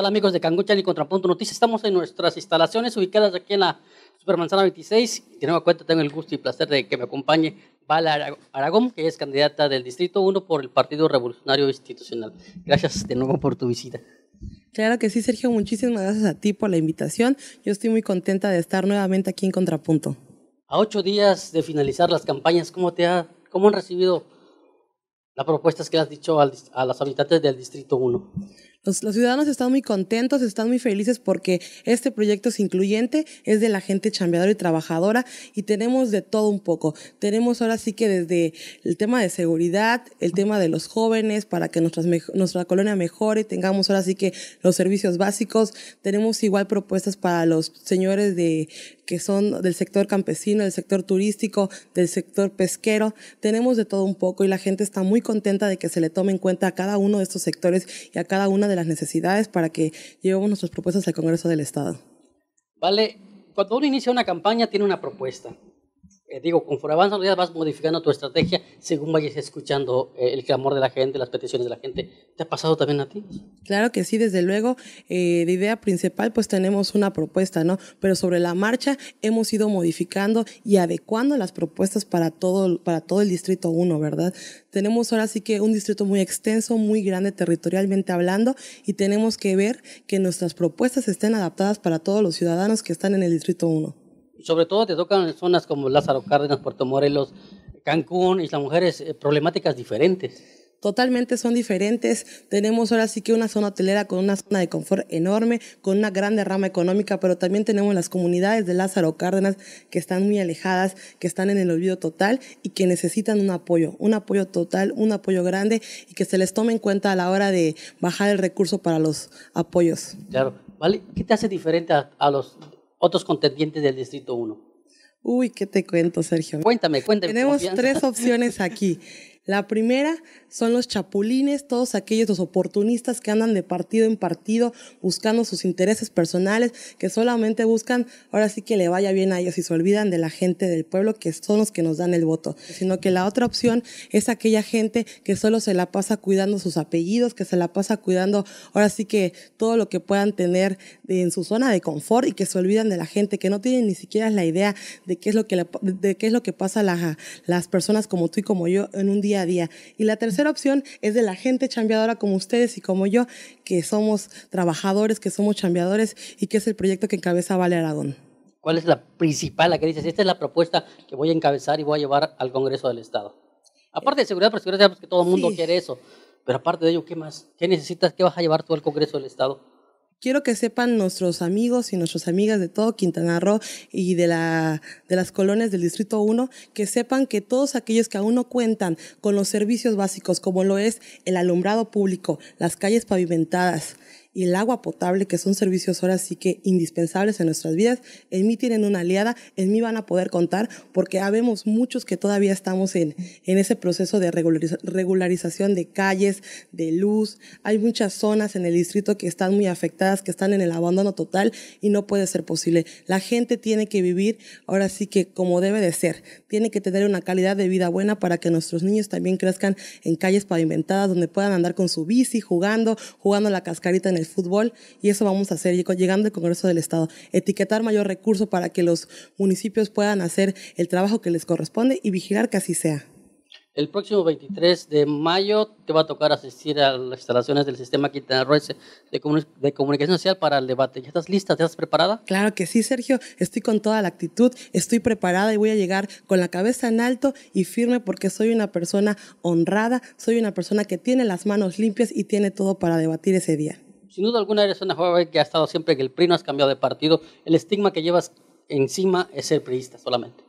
Hola amigos de Canguchan y Contrapunto Noticias? Estamos en nuestras instalaciones ubicadas aquí en la Supermanzana 26. De nuevo cuenta tengo el gusto y placer de que me acompañe Bala Aragón, que es candidata del Distrito 1 por el Partido Revolucionario Institucional. Gracias de nuevo por tu visita. Claro que sí, Sergio. Muchísimas gracias a ti por la invitación. Yo estoy muy contenta de estar nuevamente aquí en Contrapunto. A ocho días de finalizar las campañas, ¿cómo, cómo han recibido las propuestas que has dicho a los habitantes del Distrito 1? Los, ciudadanos están muy contentos, están muy felices porque este proyecto es incluyente, es de la gente chambeadora y trabajadora y tenemos de todo un poco. Tenemos ahora sí que desde el tema de seguridad, el tema de los jóvenes para que nuestra colonia mejore, tengamos ahora sí que los servicios básicos, tenemos igual propuestas para los señores de que son del sector campesino, del sector turístico, del sector pesquero. Tenemos de todo un poco y la gente está muy contenta de que se le tome en cuenta a cada uno de estos sectores y a cada una de las necesidades para que llevemos nuestras propuestas al Congreso del Estado. Vale, cuando uno inicia una campaña tiene una propuesta eh, digo, conforme avanzan los vas modificando tu estrategia según vayas escuchando eh, el clamor de la gente, las peticiones de la gente. ¿Te ha pasado también a ti? Claro que sí, desde luego. Eh, de idea principal, pues tenemos una propuesta, ¿no? Pero sobre la marcha hemos ido modificando y adecuando las propuestas para todo, para todo el Distrito 1, ¿verdad? Tenemos ahora sí que un distrito muy extenso, muy grande territorialmente hablando y tenemos que ver que nuestras propuestas estén adaptadas para todos los ciudadanos que están en el Distrito 1 sobre todo te tocan zonas como Lázaro Cárdenas, Puerto Morelos, Cancún y las mujeres eh, problemáticas diferentes. Totalmente son diferentes. Tenemos ahora sí que una zona hotelera con una zona de confort enorme, con una gran rama económica, pero también tenemos las comunidades de Lázaro Cárdenas que están muy alejadas, que están en el olvido total y que necesitan un apoyo, un apoyo total, un apoyo grande y que se les tome en cuenta a la hora de bajar el recurso para los apoyos. Claro, ¿vale? ¿Qué te hace diferente a los otros contendientes del Distrito 1. Uy, ¿qué te cuento, Sergio? Cuéntame, cuéntame. Tenemos tres opciones aquí. La primera son los chapulines, todos aquellos los oportunistas que andan de partido en partido buscando sus intereses personales, que solamente buscan ahora sí que le vaya bien a ellos y se olvidan de la gente del pueblo que son los que nos dan el voto, sino que la otra opción es aquella gente que solo se la pasa cuidando sus apellidos, que se la pasa cuidando ahora sí que todo lo que puedan tener en su zona de confort y que se olvidan de la gente, que no tienen ni siquiera la idea de qué es lo que, de qué es lo que pasa a las personas como tú y como yo en un día día Y la tercera opción es de la gente chambeadora como ustedes y como yo, que somos trabajadores, que somos chambeadores y que es el proyecto que encabeza Vale Aragón. ¿Cuál es la principal, la que dices? Esta es la propuesta que voy a encabezar y voy a llevar al Congreso del Estado. Aparte de seguridad, porque seguridad sabemos que todo el mundo quiere eso. Pero aparte de ello, ¿qué más? ¿Qué necesitas? ¿Qué vas a llevar tú al Congreso del Estado? quiero que sepan nuestros amigos y nuestras amigas de todo Quintana Roo y de, la, de las colonias del Distrito 1, que sepan que todos aquellos que aún no cuentan con los servicios básicos, como lo es el alumbrado público, las calles pavimentadas, el agua potable, que son servicios ahora sí que indispensables en nuestras vidas, en mí tienen una aliada, en mí van a poder contar, porque habemos muchos que todavía estamos en, en ese proceso de regularización de calles, de luz. Hay muchas zonas en el distrito que están muy afectadas, que están en el abandono total y no puede ser posible. La gente tiene que vivir ahora sí que como debe de ser, tiene que tener una calidad de vida buena para que nuestros niños también crezcan en calles pavimentadas donde puedan andar con su bici, jugando, jugando la cascarita en el fútbol y eso vamos a hacer llegando al Congreso del Estado, etiquetar mayor recurso para que los municipios puedan hacer el trabajo que les corresponde y vigilar que así sea. El próximo 23 de mayo te va a tocar asistir a las instalaciones del sistema Quintana Roo de, de comunicación social para el debate. ¿Ya estás lista? te estás preparada? Claro que sí, Sergio. Estoy con toda la actitud, estoy preparada y voy a llegar con la cabeza en alto y firme porque soy una persona honrada, soy una persona que tiene las manos limpias y tiene todo para debatir ese día sin duda alguna eres una joven que ha estado siempre que el PRI no has cambiado de partido. El estigma que llevas encima es ser priista solamente.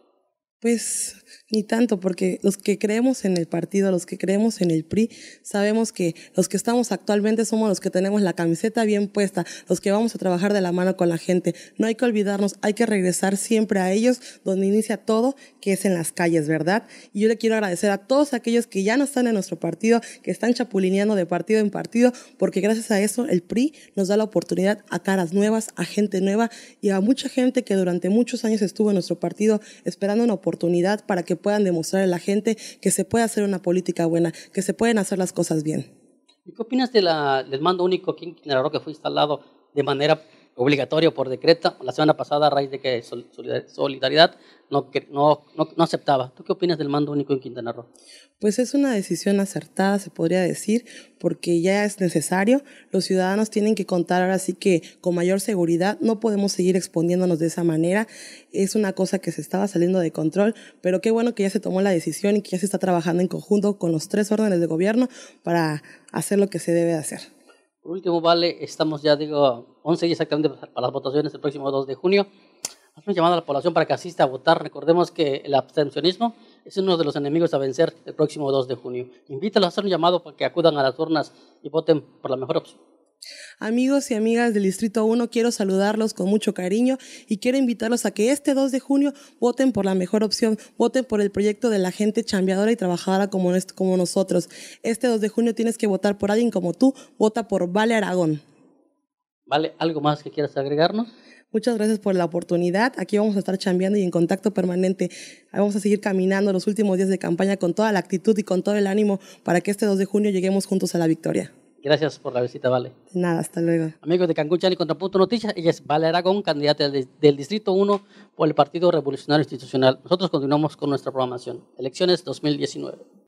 Pues ni tanto, porque los que creemos en el partido, los que creemos en el PRI, sabemos que los que estamos actualmente somos los que tenemos la camiseta bien puesta, los que vamos a trabajar de la mano con la gente. No hay que olvidarnos, hay que regresar siempre a ellos, donde inicia todo, que es en las calles, ¿verdad? Y yo le quiero agradecer a todos aquellos que ya no están en nuestro partido, que están chapulineando de partido en partido, porque gracias a eso el PRI nos da la oportunidad a caras nuevas, a gente nueva y a mucha gente que durante muchos años estuvo en nuestro partido esperando una oportunidad para que puedan demostrar a la gente que se puede hacer una política buena, que se pueden hacer las cosas bien. ¿Y qué opinas de del mando único que fue instalado de manera obligatorio por decreto la semana pasada a raíz de que Solidaridad no, aceptaba. ¿Tú qué opinas del mando único en Quintana Roo? Pues es una decisión acertada, se podría decir, porque ya es necesario. Los ciudadanos tienen que contar ahora sí que con mayor seguridad. No podemos seguir exponiéndonos de esa manera. Es una cosa que se estaba saliendo de control, pero qué bueno que ya se tomó la decisión y que ya se está trabajando en conjunto con los tres órdenes de gobierno para hacer lo que se debe hacer. Por último, vale, estamos ya, digo, 11 días exactamente para las votaciones el próximo 2 de junio. Hacemos llamado a la población para que asista a votar. Recordemos que el abstencionismo es uno de los enemigos a vencer el próximo 2 de junio. Invítalos a hacer un llamado para que acudan a las urnas y voten por la mejor opción. Amigos y amigas del Distrito 1, quiero saludarlos con mucho cariño y quiero invitarlos a que este 2 de junio voten por la mejor opción, voten por el proyecto de la gente chambeadora y trabajadora como, nosotros. Este 2 de junio tienes que votar por alguien como tú, vota por Vale Aragón. Vale, ¿algo más que quieras agregarnos? Muchas gracias por la oportunidad. Aquí vamos a estar chambeando y en contacto permanente. Vamos a seguir caminando los últimos días de campaña con toda la actitud y con todo el ánimo para que este 2 de junio lleguemos juntos a la victoria. Gracias por la visita, Vale. nada, hasta luego. Amigos de Cancún Channel Contrapunto Noticias, ella es Vale Aragón, candidata del Distrito 1 por el Partido Revolucionario Institucional. Nosotros continuamos con nuestra programación. Elecciones 2019.